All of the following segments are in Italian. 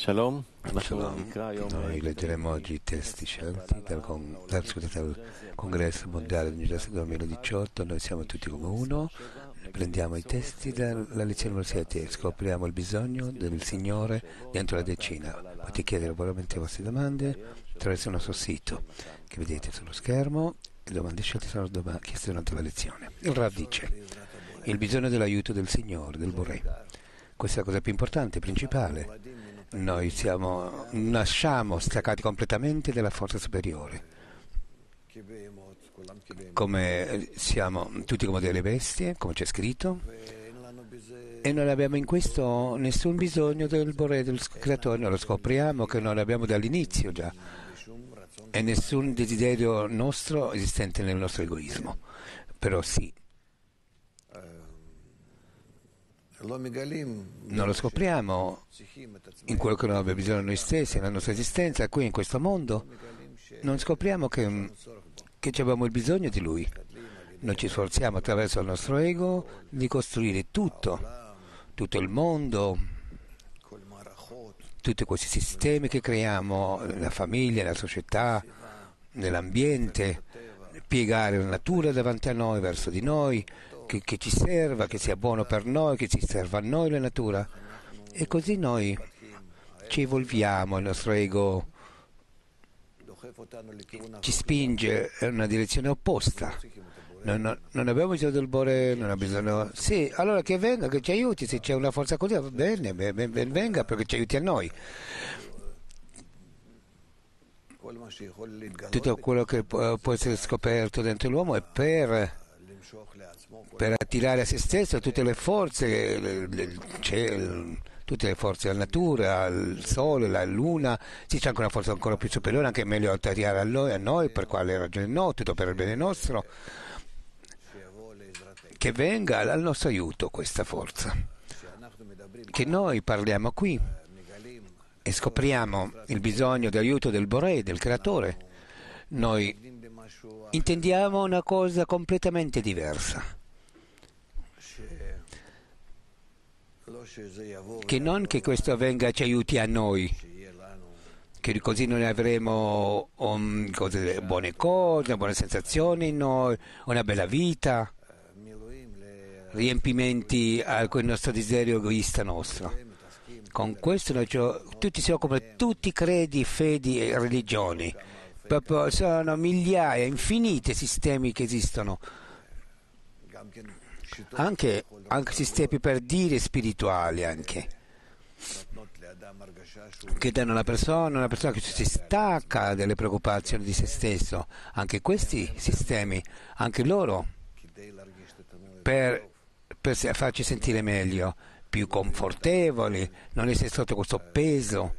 Shalom. Noi leggeremo oggi i testi scelti dal, con, dal, scusate, dal Congresso Mondiale del 2018, noi siamo tutti come uno, prendiamo i testi dalla lezione Versetti e scopriamo il bisogno del Signore dentro la decina. Potete chiedere veramente le vostre domande attraverso il nostro sito che vedete sullo schermo, le domande scelte sono doma- chieste durante la lezione. Il Rav dice, il bisogno dell'aiuto del Signore, del Boré. Questa è la cosa più importante, principale noi siamo, nasciamo staccati completamente dalla forza superiore. Come siamo tutti come delle bestie, come c'è scritto, e non abbiamo in questo nessun bisogno del Boré del Creatore, noi lo scopriamo che non l'abbiamo dall'inizio già, e nessun desiderio nostro esistente nel nostro egoismo. Però sì, Non lo scopriamo in quello che non abbiamo bisogno noi stessi, nella nostra esistenza, qui in questo mondo. Non scopriamo che, che abbiamo il bisogno di Lui. Non ci sforziamo attraverso il nostro ego di costruire tutto, tutto il mondo, tutti questi sistemi che creiamo, la famiglia, la società, nell'ambiente, piegare la natura davanti a noi, verso di noi, che, che ci serva, che sia buono per noi, che ci serva a noi la natura. E così noi ci evolviamo, il nostro ego ci spinge in una direzione opposta. Non, non, non, abbiamo bisogno del Bore, non abbiamo bisogno. Sì, allora che venga, che ci aiuti, se c'è una forza così va bene, ben, ben venga perché ci aiuti a noi. Tutto quello che può essere scoperto dentro l'uomo è per per attirare a se stesso tutte le forze, cielo, tutte le forze della natura, il sole, la luna, sì c'è anche una forza ancora più superiore, anche meglio attirare a noi, a noi per quale ragione no, tutto per il bene nostro, che venga al nostro aiuto questa forza, che noi parliamo qui e scopriamo il bisogno di aiuto del Boré, del Creatore noi intendiamo una cosa completamente diversa. Che non che questo venga ci aiuti a noi, che così noi avremo um, cose, buone cose, buone sensazioni in noi, una bella vita, riempimenti al nostro desiderio egoista nostro. Con questo noi ci, tutti si occupano, tutti credi, fedi e religioni sono migliaia, infinite sistemi che esistono, anche, anche sistemi per dire spirituali anche che danno alla persona, una persona che si stacca dalle preoccupazioni di se stesso, anche questi sistemi, anche loro, per, per farci sentire meglio, più confortevoli, non essere sotto questo peso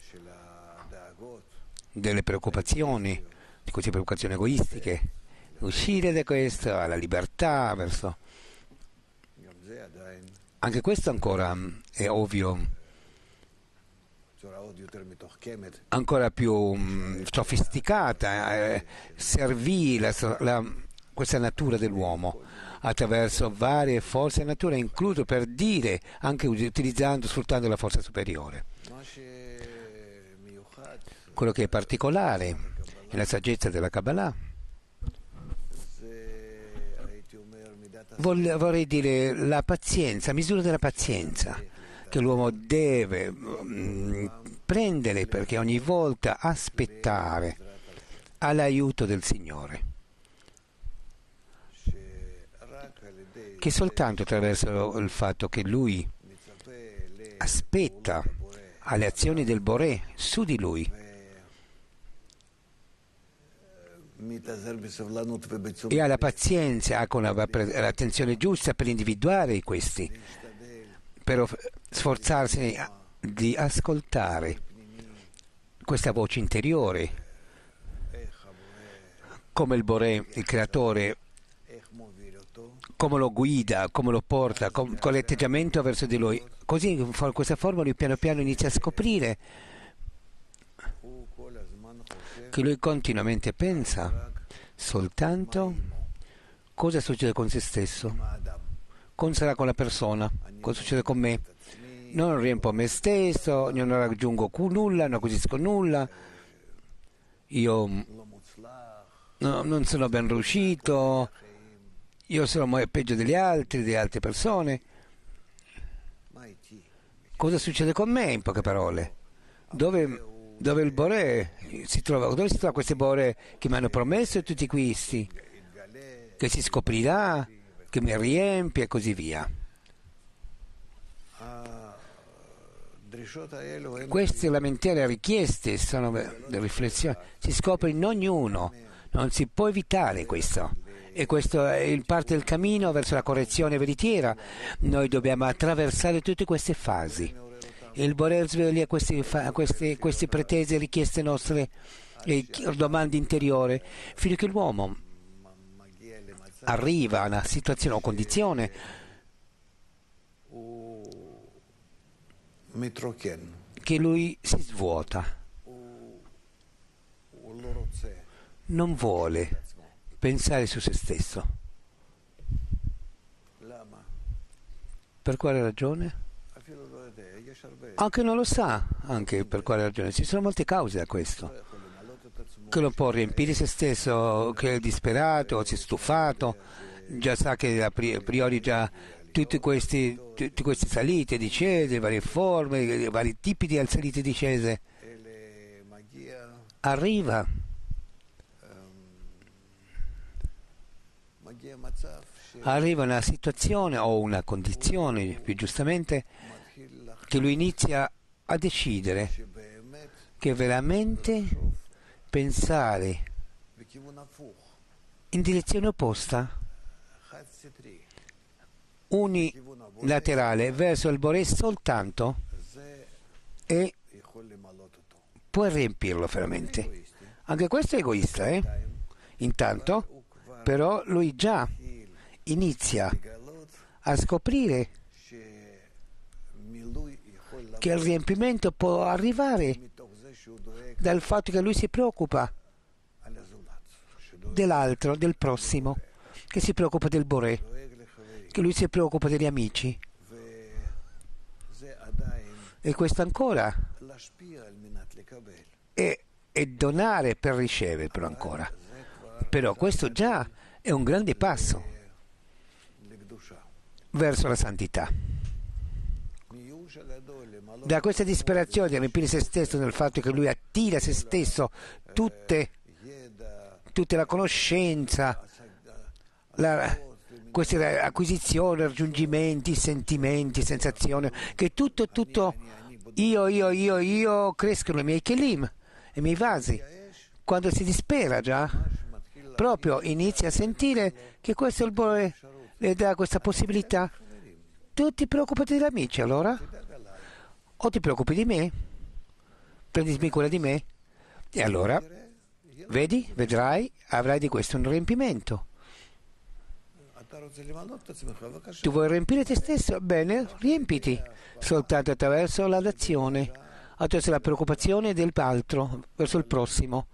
delle preoccupazioni, di queste preoccupazioni egoistiche, uscire da questo, alla libertà, verso... Anche questo ancora mm, è ovvio, ancora più mm, sofisticata, eh, servì la, la, questa natura dell'uomo attraverso varie forze della natura, incluso per dire, anche utilizzando, sfruttando la forza superiore. Quello che è particolare e la saggezza della Kabbalah. Vorrei dire la pazienza, misura della pazienza che l'uomo deve mm, prendere perché ogni volta aspettare all'aiuto del Signore. Che soltanto attraverso il fatto che lui aspetta alle azioni del Boré su di lui e ha la pazienza con l'attenzione giusta per individuare questi, per sforzarsi di ascoltare questa voce interiore, come il Boré, il creatore, come lo guida, come lo porta, con l'atteggiamento verso di lui. Così con questa forma lui piano piano inizia a scoprire che lui continuamente pensa soltanto cosa succede con se stesso, cosa sarà con la persona, cosa succede con me. Non riempo me stesso, non raggiungo nulla, non acquisisco nulla, io no, non sono ben riuscito, io sono peggio degli altri, delle altre persone. Cosa succede con me in poche parole? Dove dove il Bore si trova, dove si trova queste Bore che mi hanno promesso tutti questi, che si scoprirà, che mi riempie e così via. Queste lamentele richieste sono riflessioni, si scopre in ognuno, non si può evitare questo. E questo è parte del cammino verso la correzione veritiera. Noi dobbiamo attraversare tutte queste fasi e il voler svegliare queste, queste, queste pretese, richieste nostre e eh, domande interiore, fino a che l'uomo arriva a una situazione o condizione che lui si svuota, non vuole pensare su se stesso. Per quale ragione? anche non lo sa, anche per quale ragione. Ci sono molte cause a questo. Che lo può riempire se stesso, che è disperato, si è stufato, già sa che a priori già tutte queste salite, discese, varie forme, vari tipi di salite e discese. Arriva arriva una situazione o una condizione, più giustamente, che lui inizia a decidere che veramente pensare in direzione opposta, unilaterale, verso il Boré soltanto e può riempirlo veramente. Anche questo è egoista, eh? Intanto, però lui già inizia a scoprire che il riempimento può arrivare dal fatto che lui si preoccupa dell'altro, del prossimo, che si preoccupa del Boré, che lui si preoccupa degli amici. E questo ancora è, è donare per ricevere, però ancora. Però questo già è un grande passo verso la santità. Da questa disperazione a riempire se stesso nel fatto che lui attira a se stesso tutte, tutta la conoscenza, la, queste acquisizioni, raggiungimenti, sentimenti, sensazioni, che tutto, tutto io, io, io, io crescono i miei chelim, i miei vasi. Quando si dispera già, proprio inizia a sentire che questo è il Boe le dà questa possibilità. Tutti preoccupati degli amici allora? o ti preoccupi di me, prendimi cura di me, e allora, vedi, vedrai, avrai di questo un riempimento. Tu vuoi riempire te stesso? Bene, riempiti soltanto attraverso l'adazione, attraverso la preoccupazione dell'altro, verso il prossimo.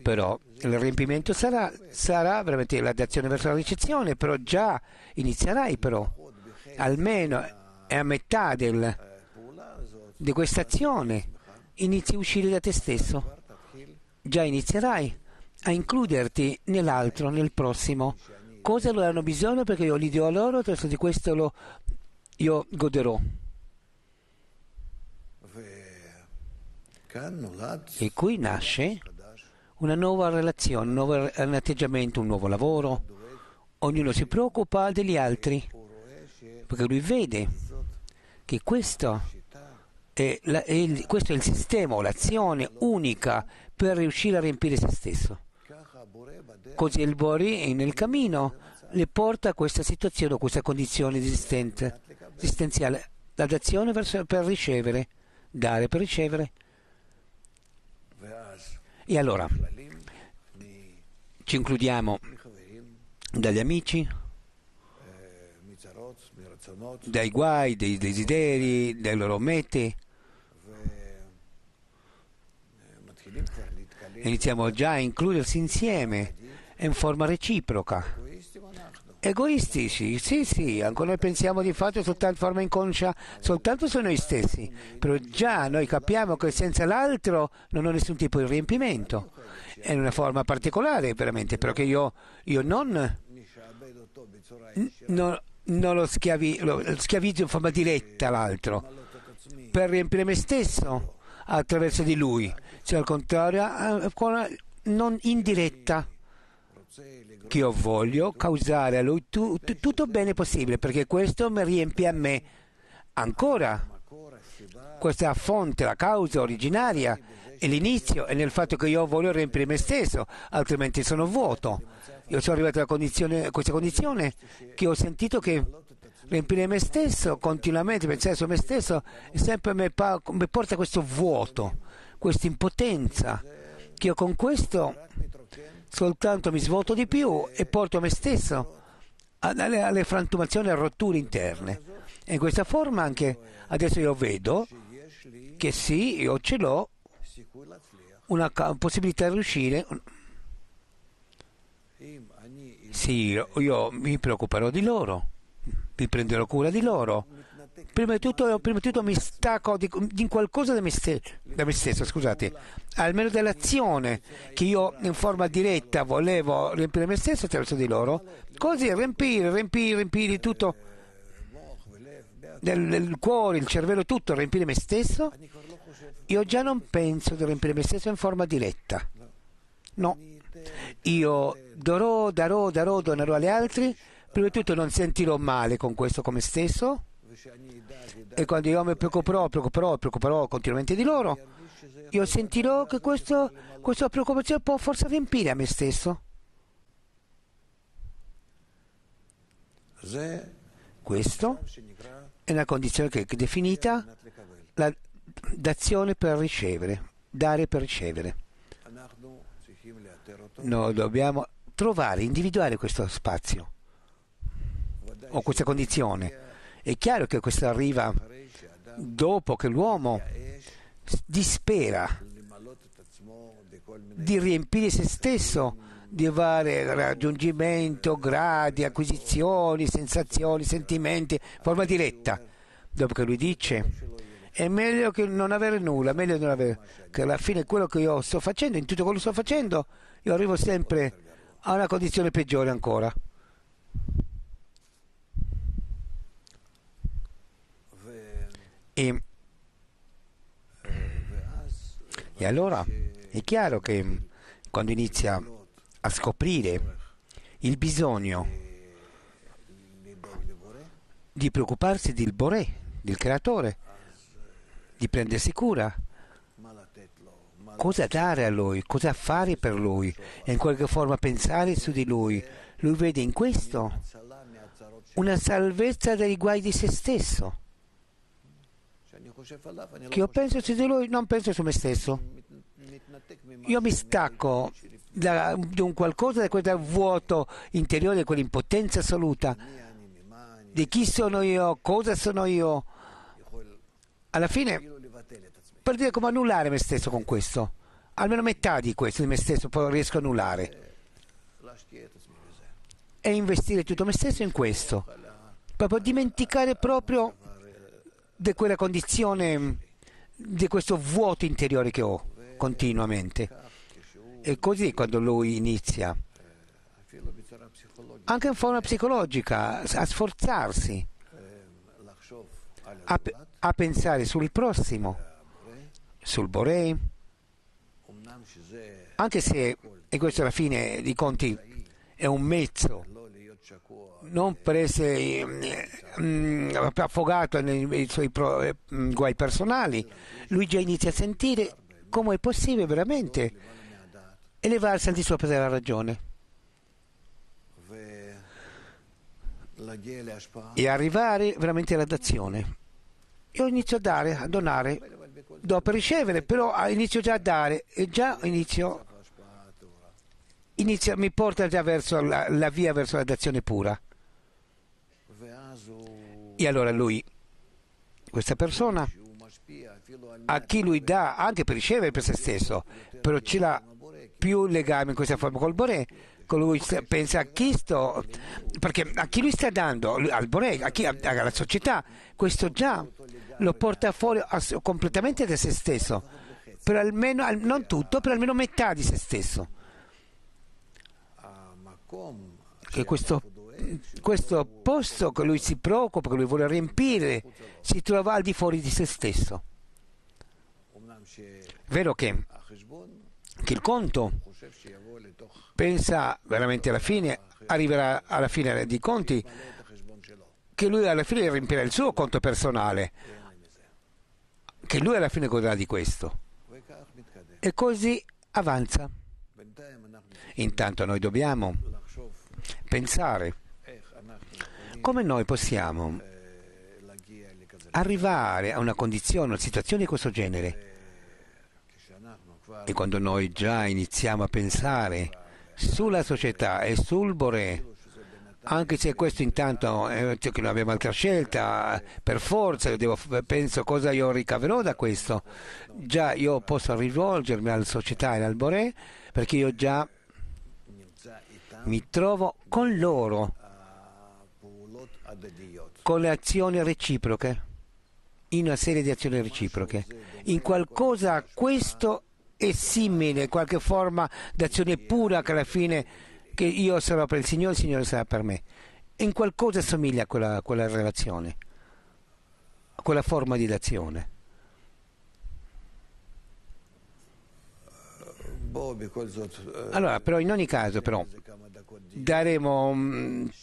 Però il riempimento sarà, sarà veramente l'adazione verso la ricezione, però già inizierai però, almeno è a metà del di questa azione inizi a uscire da te stesso. Già inizierai a includerti nell'altro, nel prossimo. Cosa loro hanno bisogno perché io li do a loro, attraverso di questo lo, io goderò. E qui nasce una nuova relazione, un nuovo atteggiamento, un nuovo lavoro. Ognuno si preoccupa degli altri, perché lui vede che questo eh, la, il, questo è il sistema, l'azione unica per riuscire a riempire se stesso. Così il Bori nel cammino le porta a questa situazione, a questa condizione esistenziale, l'azione per ricevere, dare per ricevere. E allora ci includiamo dagli amici, dai guai, dai desideri, dai loro mete, iniziamo già a includersi insieme in forma reciproca. Egoistici, sì, sì, ancora noi pensiamo di fatto soltanto in forma inconscia, soltanto su noi stessi, però già noi capiamo che senza l'altro non ho nessun tipo di riempimento, è una forma particolare veramente, però che io, io non, non, non lo, schiavi, lo schiavizzo in forma diretta l'altro, per riempire me stesso attraverso di lui cioè al contrario eh, non indiretta che io voglio causare a lui tu, tu, tutto bene possibile perché questo mi riempie a me ancora questa fonte, la causa originaria e l'inizio è nel fatto che io voglio riempire me stesso, altrimenti sono vuoto. Io sono arrivato a condizione, questa condizione che ho sentito che riempire me stesso continuamente, pensare su me stesso, sempre mi, porta a questo vuoto questa impotenza, che io con questo soltanto mi svolto di più e porto me stesso alle, alle frantumazioni e alle rotture interne. E in questa forma anche adesso io vedo che sì, io ce l'ho una possibilità di riuscire. Sì, io, mi preoccuperò di loro, mi prenderò cura di loro prima di tutto, prima di tutto mi stacco di, di qualcosa da me, stesso, da me stesso, scusate, almeno dell'azione che io in forma diretta volevo riempire me stesso attraverso di loro, così riempire, riempire, riempire tutto del, cuore, il cervello, tutto, riempire me stesso, io già non penso di riempire me stesso in forma diretta. No, io darò, darò, darò, donerò agli altri, prima di tutto non sentirò male con questo come stesso e quando io mi preoccuperò, preoccuperò, preoccuperò continuamente di loro, io sentirò che questo, questa preoccupazione può forse riempire a me stesso. Questo è una condizione che è definita la d'azione per ricevere, dare per ricevere. Noi dobbiamo trovare, individuare questo spazio o questa condizione è chiaro che questo arriva dopo che l'uomo dispera di riempire se stesso di vari raggiungimento, gradi, acquisizioni, sensazioni, sentimenti, forma diretta. Dopo che lui dice è meglio che non avere nulla, meglio non avere, che alla fine quello che io sto facendo, in tutto quello che sto facendo, io arrivo sempre a una condizione peggiore ancora. E, eh, e allora è chiaro che mm, quando inizia a scoprire il bisogno di preoccuparsi del Boré, del creatore, di prendersi cura, cosa dare a lui, cosa fare per lui e in qualche forma pensare su di lui. Lui vede in questo una salvezza dai guai di se stesso che io penso su di lui, non penso su me stesso. Io mi stacco da, un qualcosa, da quel vuoto interiore, da quell'impotenza assoluta, di chi sono io, cosa sono io. Alla fine, per dire come annullare me stesso con questo, almeno metà di questo di me stesso poi riesco a annullare e investire tutto me stesso in questo, proprio dimenticare proprio di quella condizione, di questo vuoto interiore che ho continuamente. E così quando lui inizia, anche in forma psicologica, a sforzarsi, a, a pensare sul prossimo, sul Borei, anche se, e questo alla fine dei conti è un mezzo non per essere mm, mm, affogato nei, suoi eh, mm, guai personali, lui già inizia a sentire come è possibile veramente elevarsi al di sopra della ragione e arrivare veramente alla dazione. Io inizio a dare, a donare, dopo ricevere, però ah, inizio già a dare e già inizio Inizia, mi porta già verso la, la via verso la dazione pura. E allora lui, questa persona, a chi lui dà anche per ricevere per se stesso, però ce l'ha più legame in questa forma col Boré, colui pensa a chi sto, perché a chi lui sta dando, al Boré, a chi, alla società, questo già lo porta fuori completamente da se stesso, per almeno, non tutto, per almeno metà di se stesso. Che questo questo posto che lui si preoccupa, che lui vuole riempire, si trova al di fuori di se stesso. Vero che, che il conto pensa veramente alla fine, arriverà alla fine dei conti, che lui alla fine riempirà il suo conto personale, che lui alla fine godrà di questo. E così avanza. Intanto noi dobbiamo pensare come noi possiamo arrivare a una condizione, a una situazione di questo genere? E quando noi già iniziamo a pensare sulla società e sul Boré, anche se questo intanto eh, che non abbiamo altra scelta, per forza devo, penso cosa io ricaverò da questo, già io posso rivolgermi alla società e al Boré perché io già mi trovo con loro con le azioni reciproche, in una serie di azioni reciproche. In qualcosa questo è simile, qualche forma d'azione pura che alla fine che io sarò per il Signore, il Signore sarà per me. In qualcosa somiglia a quella, quella relazione, a quella forma di d'azione. Eh, allora, però in ogni caso, però, daremo mh,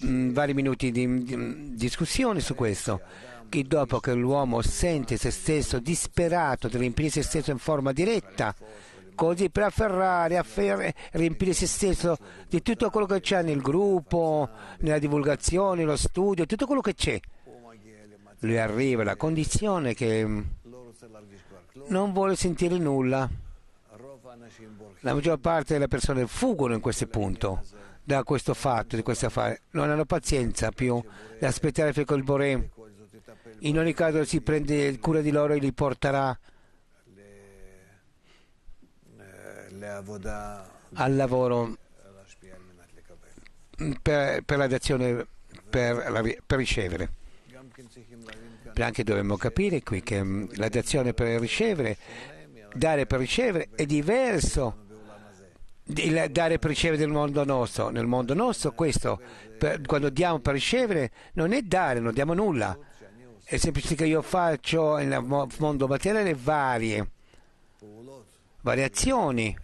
mm, mm, vari minuti di, di mm, discussione su questo che dopo che l'uomo sente se stesso disperato di riempire se stesso in forma diretta così per afferrare, afferrare riempire se stesso di tutto quello che c'è nel gruppo nella divulgazione, lo studio tutto quello che c'è lui arriva alla condizione che non vuole sentire nulla la maggior parte delle persone fuggono in questo punto, da questo fatto, di questo affare. Non hanno pazienza più di aspettare fino al Boré. In ogni caso si prende cura di loro e li porterà al lavoro per, per l'azione per, per, ricevere. Anche dovremmo capire qui che mm, la per ricevere dare per ricevere è diverso il dare per ricevere nel mondo nostro. Nel mondo nostro questo, per, quando diamo per ricevere, non è dare, non diamo nulla. È semplicemente che io faccio nel mondo materiale varie azioni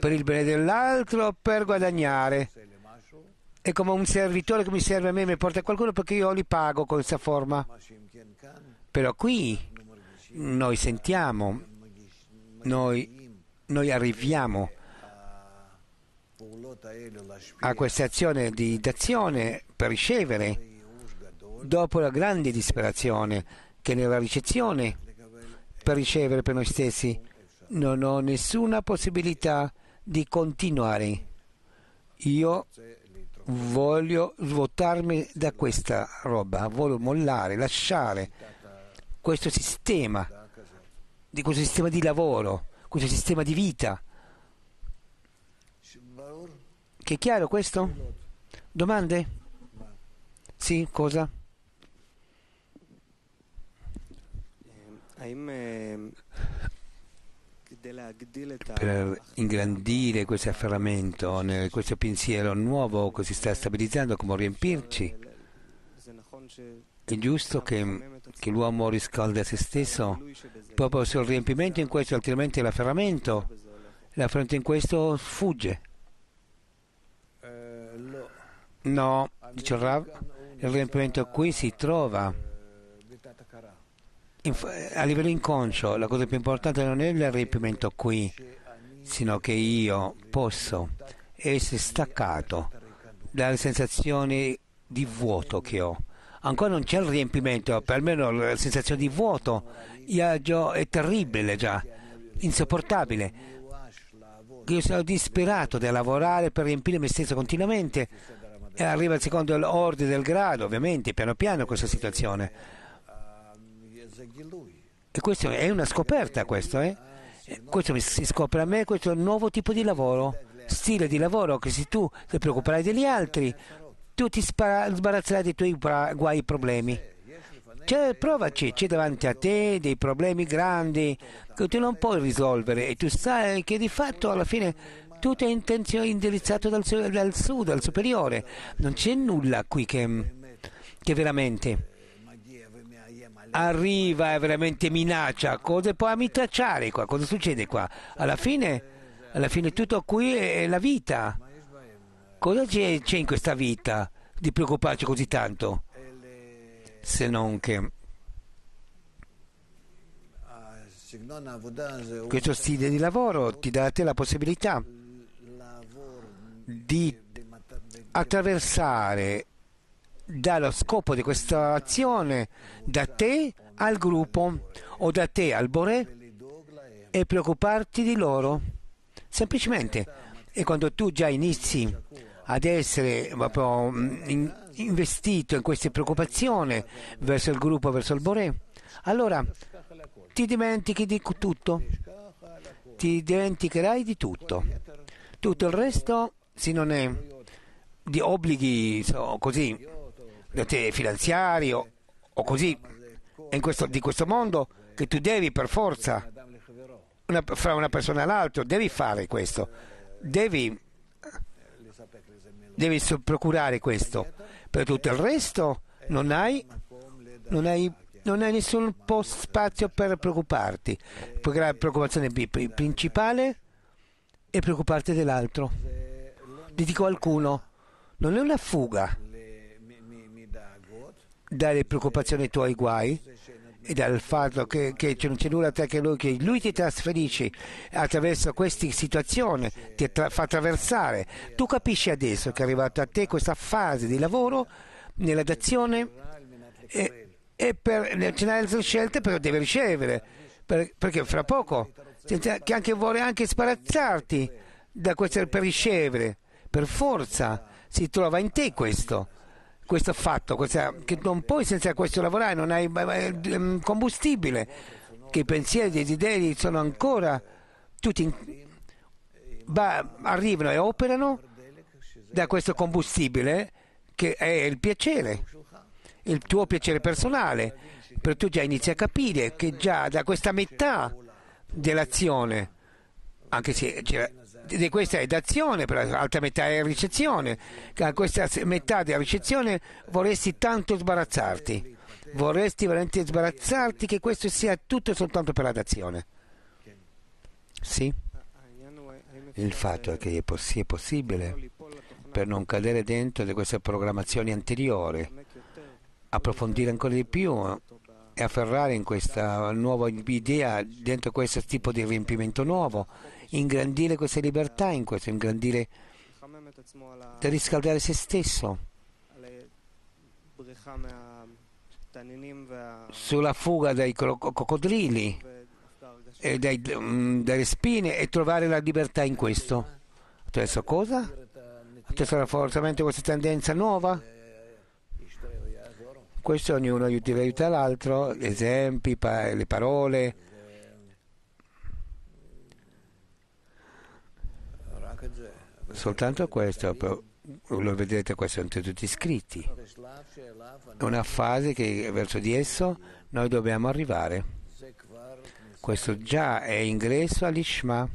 per il bene dell'altro, per guadagnare. È come un servitore che mi serve a me, e mi porta a qualcuno perché io li pago con questa forma. Però qui noi sentiamo, noi, noi arriviamo a questa azione di d'azione per ricevere dopo la grande disperazione che nella ricezione per ricevere per noi stessi non ho nessuna possibilità di continuare. Io voglio svuotarmi da questa roba, voglio mollare, lasciare questo sistema, di questo sistema di lavoro, questo sistema di vita. Che è chiaro questo? Domande? Sì, cosa? Per ingrandire questo afferramento, questo pensiero nuovo che si sta stabilizzando, come riempirci? È giusto che, che l'uomo riscaldi a se stesso proprio sul riempimento in questo, altrimenti l'afferramento, fronte in questo sfugge. No, dice il Rav, il riempimento qui si trova a livello inconscio. La cosa più importante non è il riempimento qui, sino che io posso essere staccato dalle sensazioni di vuoto che ho ancora non c'è il riempimento, perlomeno la sensazione di vuoto è terribile già, insopportabile. Io sono disperato di lavorare per riempire me stesso continuamente e arriva il secondo ordine del grado, ovviamente, piano piano questa situazione. E questa è una scoperta, questo, eh? questo si scopre a me, questo è un nuovo tipo di lavoro, stile di lavoro che se tu ti preoccuperai degli altri, tu ti sbarazzerai dei tuoi guai e problemi. Cioè, provaci, c'è davanti a te dei problemi grandi che tu non puoi risolvere e tu sai che di fatto alla fine tutto è indirizzato dal, su- dal sud, dal superiore. Non c'è nulla qui che, che veramente arriva e veramente minaccia. Cosa può minacciare qua? Cosa succede qua? Alla fine, alla fine tutto qui è la vita. Cosa c'è, c'è in questa vita di preoccuparci così tanto? Se non che questo stile di lavoro ti dà a te la possibilità di attraversare dallo scopo di questa azione da te al gruppo o da te al Boré e preoccuparti di loro semplicemente e quando tu già inizi ad essere proprio, mm, in, investito in queste preoccupazioni verso il gruppo, verso il Boré, allora ti dimentichi di tutto, ti dimenticherai di tutto. Tutto il resto, se non è di obblighi so, così, finanziari o, o così, questo, di questo mondo, che tu devi per forza, una, fra una persona e l'altra, devi fare questo, devi devi procurare questo. Per tutto il resto non hai, non hai, non hai nessun spazio per preoccuparti. Perché la preoccupazione principale è preoccuparti dell'altro, di qualcuno. Non è una fuga dalle preoccupazioni ai tuoi guai, dal fatto che, che non c'è nulla tra che lui, che lui ti trasferisce attraverso queste situazioni, ti attra- fa attraversare. Tu capisci adesso che è arrivata a te questa fase di lavoro nell'adazione e, e per ce n'è scelte però deve ricevere per, perché fra poco che anche vuole anche sbarazzarti da questo per ricevere per forza si trova in te questo questo fatto, questa, che non puoi senza questo lavorare, non hai combustibile, che i pensieri, i desideri sono ancora tutti in, va, arrivano e operano da questo combustibile che è il piacere, il tuo piacere personale, però tu già inizi a capire che già da questa metà dell'azione, anche se di questa redazione per l'altra metà è ricezione, a questa metà della ricezione vorresti tanto sbarazzarti, vorresti veramente sbarazzarti che questo sia tutto e soltanto per la d'azione. Sì, il fatto è che sia possibile per non cadere dentro di queste programmazioni anteriori, approfondire ancora di più e afferrare in questa nuova idea, dentro questo tipo di riempimento nuovo, ingrandire queste libertà in questo, ingrandire, riscaldare se stesso sulla fuga dai coccodrilli e dai, mm, dalle spine e trovare la libertà in questo. Attraverso cosa? Attraverso rafforzamento di questa tendenza nuova? Questo ognuno deve aiutare l'altro, esempi, le parole. Soltanto questo, lo vedete, qua, sono tutti scritti. Una fase che verso di esso noi dobbiamo arrivare. Questo già è ingresso all'Ishma.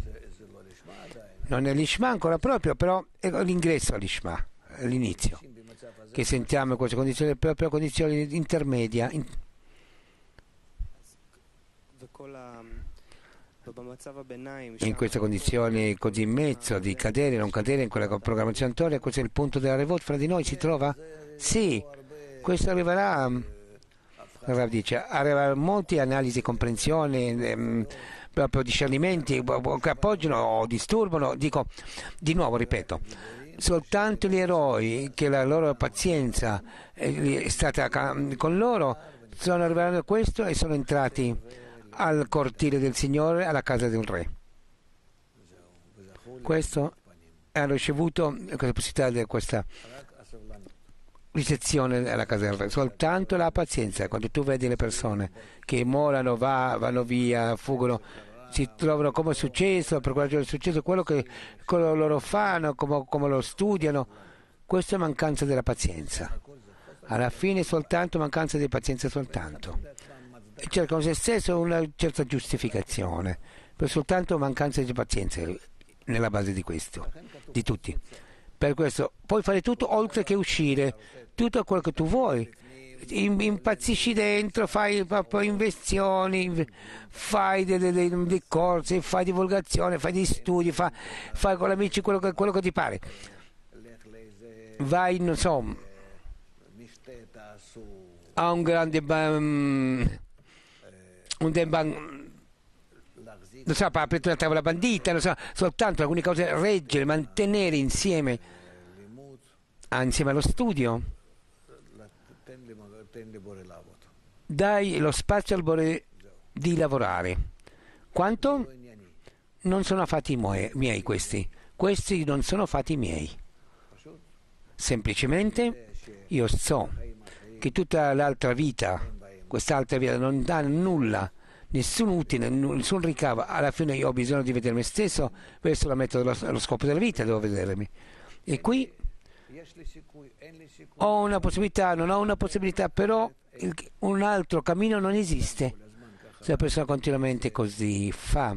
Non è l'Ishma ancora proprio, però è l'ingresso all'Ishma, all'inizio che sentiamo in queste condizioni, proprio a condizioni intermedia. In diciamo, queste condizioni così in mezzo di cadere e non cadere in quella programmazione attuale, questo è il punto della rivolta fra di noi, si eh, trova? Eh, sì, eh, questo arriverà, dice, arriverà molti analisi, comprensioni, ehm, proprio discernimenti che appoggiano o disturbano, dico di nuovo, ripeto soltanto gli eroi che la loro pazienza eh, è stata con loro sono arrivati a questo e sono entrati al cortile del Signore, alla casa del Re. Questo ha ricevuto la eh, possibilità di questa ricezione alla casa del Re, soltanto la pazienza, quando tu vedi le persone che morano, va, vanno via, fuggono si trovano come è successo, per quale è successo, quello che quello loro fanno, come, come lo studiano. Questa è mancanza della pazienza. Alla fine soltanto mancanza di pazienza soltanto. cercano se stesso una certa giustificazione, per soltanto mancanza di pazienza nella base di questo, di tutti. Per questo puoi fare tutto oltre che uscire, tutto quello che tu vuoi impazzisci dentro, fai proprio inversioni, fai dei, dei, dei, dei, corsi, fai divulgazione, fai dei studi, fai, fai con gli amici quello, quello che ti pare. Vai, non so, a un grande... Um, un demban mm, non so, aprire la tavola bandita, non so, soltanto alcune cose reggere, mantenere insieme, ah, insieme allo studio. Dai lo spazio al Bore di lavorare. Quanto? Non sono fatti miei questi. Questi non sono fatti miei. Semplicemente io so che tutta l'altra vita, quest'altra vita non dà nulla, nessun utile, nessun ricavo. Alla fine io ho bisogno di vedere me stesso verso la meta dello, scopo della vita, devo vedermi. E qui ho una possibilità, non ho una possibilità, però un altro cammino non esiste. Se la persona continuamente così fa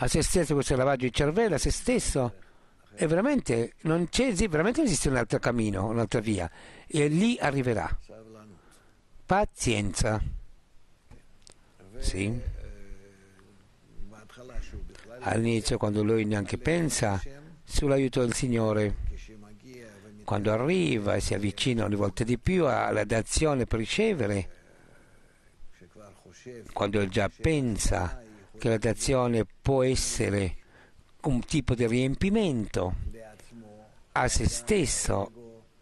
a se stesso questo lavaggio di cervello, a se stesso, è veramente non, veramente non esiste un altro cammino, un'altra via, e lì arriverà. Pazienza. Sì. All'inizio quando lui neanche pensa sull'aiuto del Signore. Quando arriva e si avvicina ogni volta di più alla dazione per ricevere, quando già pensa che la dazione può essere un tipo di riempimento a se stesso,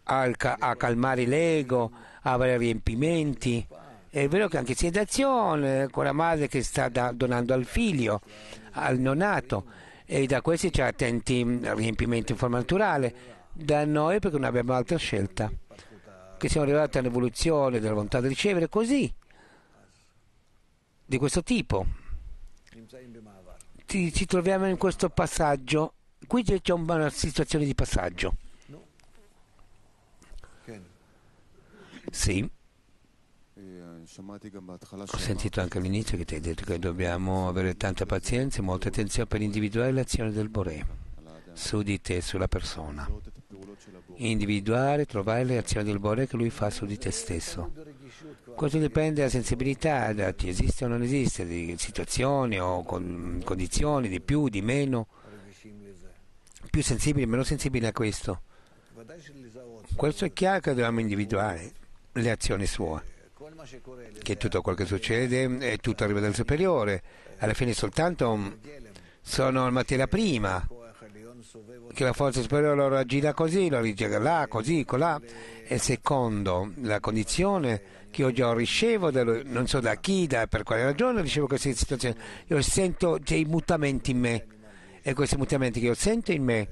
a calmare l'ego, a avere riempimenti. È vero che anche se è d'azione, con la madre che sta donando al figlio, al neonato, e da questi ci attenti mm, riempimento in forma naturale, da noi perché non abbiamo altra scelta, che siamo arrivati all'evoluzione della volontà di ricevere così, di questo tipo. Ci, ci troviamo in questo passaggio, qui c'è una situazione di passaggio. Sì. Ho sentito anche all'inizio che ti hai detto che dobbiamo avere tanta pazienza e molta attenzione per individuare l'azione del Boré su di te, sulla persona. Individuare, trovare le azioni del Boré che lui fa su di te stesso. Questo dipende dalla sensibilità, da ti esiste o non esiste, di situazioni o con, condizioni, di più, di meno, più sensibili, meno sensibili a questo. Questo è chiaro che dobbiamo individuare le azioni sue che tutto quel che succede è tutto arriva dal superiore, alla fine soltanto sono la materia prima, che la forza superiore lo agirà così, lo agirà là, così, colà, e secondo la condizione che io già ricevo, non so da chi, da, per quale ragione ricevo queste situazioni, io sento dei mutamenti in me e questi mutamenti che io sento in me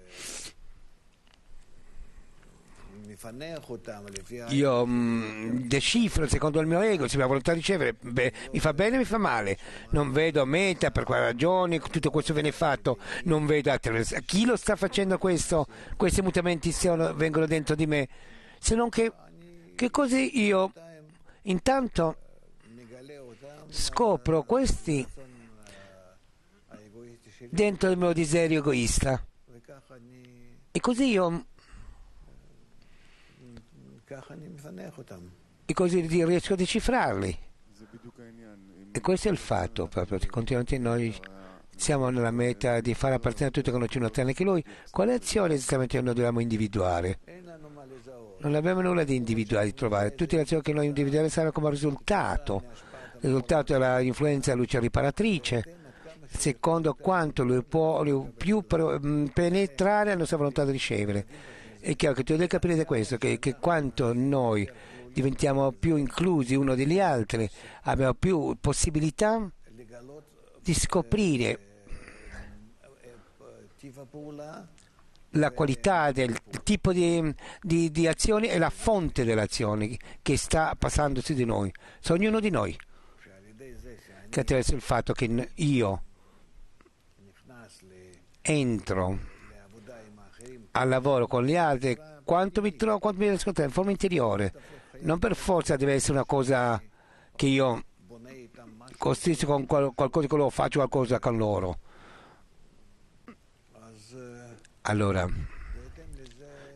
io mh, mm, decifro secondo il mio ego, se la volontà di ricevere beh, mi fa bene o mi fa male. Non vedo meta, per quale ragione, tutto questo viene fatto, non vedo attraverso. Chi lo sta facendo questo? Questi mutamenti sono, vengono dentro di me. Se non che, che così io intanto scopro questi dentro il mio desiderio egoista. E così io e così riesco a decifrarli. E questo è il fatto, proprio continuamente noi siamo nella meta di far appartenere a tutti che non ci notano che lui, quale azione esattamente noi dobbiamo individuare? Non abbiamo nulla di individuare, di trovare, tutte le azioni che noi individuiamo saranno come risultato, il risultato è l'influenza luce riparatrice, secondo quanto lui può più penetrare la nostra volontà di ricevere. È chiaro che dobbiamo capire da questo, che, che quanto noi diventiamo più inclusi uno degli altri, abbiamo più possibilità di scoprire la qualità del tipo di, di, di azioni e la fonte delle azioni che sta passando su di noi, su ognuno di noi, che attraverso il fatto che io entro al lavoro con gli altri, quanto mi trovo, quanto mi riesco a in forma interiore. Non per forza deve essere una cosa che io costruisco con qualcosa che loro faccio qualcosa con loro. Allora,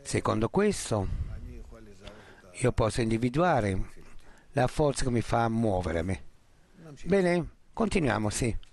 secondo questo, io posso individuare la forza che mi fa muovere. Bene, continuiamo, sì.